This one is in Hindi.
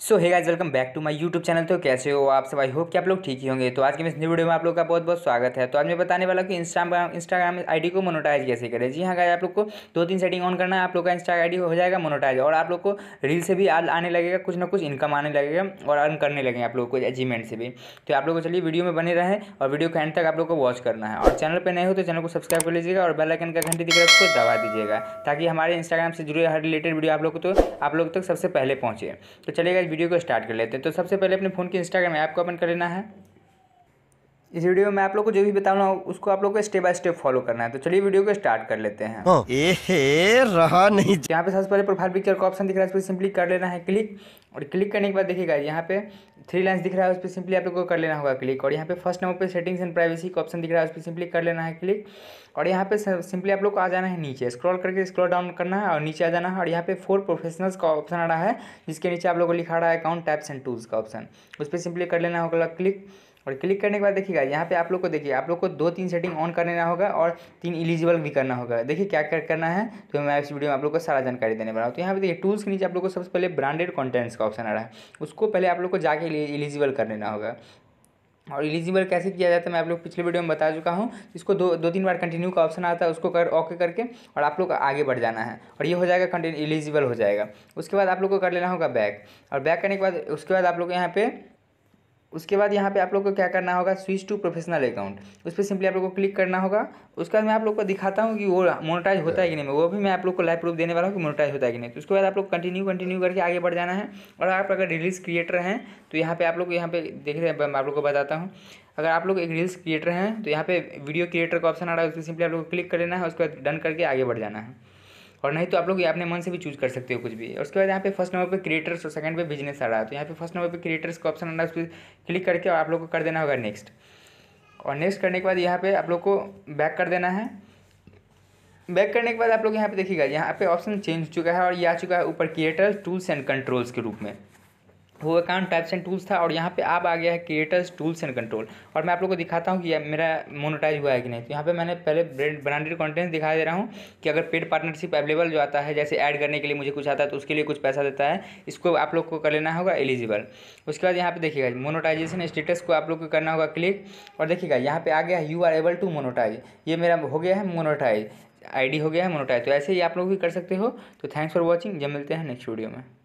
So hi guys welcome back to my YouTube channel तो कैसे हो आप सब आई होप कि आप लोग ठीक ही होंगे तो आज के इस न्यू वीडियो में आप लोग का बहुत बहुत स्वागत है तो आज मैं बताने वाला कि इंस्टाग्राम इंस्टाग्राम आईडी को मोनोटाइज कैसे करें जी हाँ गाय आप लोग को दो तीन सेटिंग ऑन करना है आप लोग का इंस्टा आई हो जाएगा मोनोटाइज और आप लोग को रील से भी आने लगेगा कुछ ना कुछ इनकम आने लगेगा और अर्न करने लगेंगे आप लोग को अचीवमेंट से भी तो आप लोग को चलिए वीडियो में बने रहें और वीडियो के एंड तक आप लोग को वॉच करना है और चैनल पर नए हो तो चैनल को सब्सक्राइब कर लीजिएगा और बेलाइकन का घंटी दिख उसको दबा दीजिएगा ताकि हमारे इंस्टाग्राम से जुड़े हर रिलेटेड वीडियो आप लोग को तो आप लोग तक सबसे पहले पहुँचे तो चलेगा इस वीडियो को स्टार्ट कर लेते हैं तो सबसे पहले अपने फ़ोन के इंस्टाग्राम ऐप को ओपन कर लेना है इस वीडियो में आप लोग को जो भी बताना हो उसको आप लोग को स्टेप बाय स्टेप फॉलो करना है तो चलिए वीडियो को स्टार्ट कर लेते हैं हाँ। ए रहा नहीं यहाँ पे सबसे पहले प्रोफाइल पिक्चर का ऑप्शन दिख रहा है इस सिंपली कर लेना है क्लिक और क्लिक करने के बाद देखिएगा यहाँ पे थ्री लाइन्स दिख रहा है उस पर सिंपली आप लोग को कर लेना होगा क्लिक और यहाँ पे फर्स्ट नंबर पे सेटिंग्स एंड प्राइवेसी का ऑप्शन दिख रहा है उस पर सिंपली कर लेना है क्लिक और यहाँ पे सिंपली आप लोग को आ जाना है नीचे स्क्रॉल करके स्क्रॉल डाउन करना है और नीचे आ जाना है और यहाँ पे फोर प्रोफेशनल्स का ऑप्शन आ रहा है जिसके नीचे आप लोग को लिखा रहा है अकाउंट टाइप्स एंड टूल्स का ऑप्शन उस पर सिंपली कर लेना होगा क्लिक और क्लिक करने के बाद देखिएगा यहाँ पे आप लोग को देखिए आप लोग को दो तीन सेटिंग ऑन करना होगा और तीन इलिजिबल भी करना होगा देखिए क्या क्या करना है तो मैं इस वीडियो में आप लोग को सारा जानकारी देने वाला हूँ तो यहाँ पे देखिए टूल्स के नीचे आप लोग को सबसे पहले ब्रांडेड कॉन्टेंट्स का ऑप्शन आ रहा है उसको पहले आप लोग को जाके इलिजिबल कर लेना होगा और इलिजिबल कैसे किया जाता है मैं आप लोग पिछले वीडियो में बता चुका हूँ इसको दो दो तीन बार कंटिन्यू का ऑप्शन आता है उसको कर ओके करके और आप लोग आगे बढ़ जाना है और ये हो जाएगा कंटिन्यू इलिजिबल हो जाएगा उसके बाद आप लोग को कर लेना होगा बैक और बैक करने के बाद उसके बाद आप लोग यहाँ पे उसके बाद यहाँ पे आप लोग को क्या करना होगा स्विच टू प्रोफेशनल अकाउंट उस पर सिंपली आप लोग को क्लिक करना होगा उसके बाद मैं आप लोग को दिखाता हूँ कि वो मोनोटाइज होता है कि नहीं वो भी मैं आप लोग को लाइव प्रूफ देने वाला हूँ कि मोनोटाइज होता है कि नहीं तो उसके बाद आप लोग कंटिन्यू कंटिन्यू करके आगे बढ़ जाना है और आप अगर रील्स क्रिएटर हैं तो यहाँ पर आप लोग यहाँ पे देख रहे हैं मैं आप लोग को बताता हूँ अगर आप लोग एक रील्स क्रिएटर हैं तो यहाँ पे वीडियो क्रिएटर का ऑप्शन आ रहा है उस पर सिंपली आप लोग को क्लिक कर लेना है उसके बाद डन करके आगे बढ़ जाना है और नहीं तो आप लोग अपने मन से भी चूज कर सकते हो कुछ भी और उसके बाद यहाँ पे फर्स्ट नंबर पे क्रिएटर्स और सेकंड पे बिजनेस आ रहा है तो यहाँ पे फर्स्ट नंबर पे क्रिएटर्स का ऑप्शन आ रहा है उस पर क्लिक करके आप लोग को कर देना होगा नेक्स्ट और नेक्स्ट करने के बाद यहाँ पे आप लोग को बैक कर देना है बैक करने के बाद आप लोग यहाँ पे देखिएगा यहाँ पे ऑप्शन चेंज हो चुका है और ये आ चुका है ऊपर क्रिएटर टूल्स एंड कंट्रोल्स के रूप में वो अकाउंट टाइप्स एंड टूल्स था और यहाँ पे आप आ गया है क्रिएटर्स टूल्स एंड कंट्रोल और मैं आप लोग को दिखाता हूँ कि मेरा मोनोटाइज हुआ है कि नहीं तो यहाँ पे मैंने पहले ब्रांडेड कंटेंट दिखाई दे रहा हूँ कि अगर पेड पार्टनरशिप अवेलेबल जो आता है जैसे ऐड करने के लिए मुझे कुछ आता है तो उसके लिए कुछ पैसा देता है इसको आप लोग को कर लेना होगा एलिजिबल उसके बाद यहाँ पर देखिएगा मोनोटाइजेशन स्टेटस को आप लोग को करना होगा क्लिक और देखिएगा यहाँ पर आ गया है you are able to monetise ये मेरा हो गया है मोनोटाइज आई हो गया है मोनोटाइज तो ऐसे ही आप लोग भी कर सकते हो तो थैंक्स फॉर वॉचिंग जब मिलते हैं नेक्स्ट वीडियो में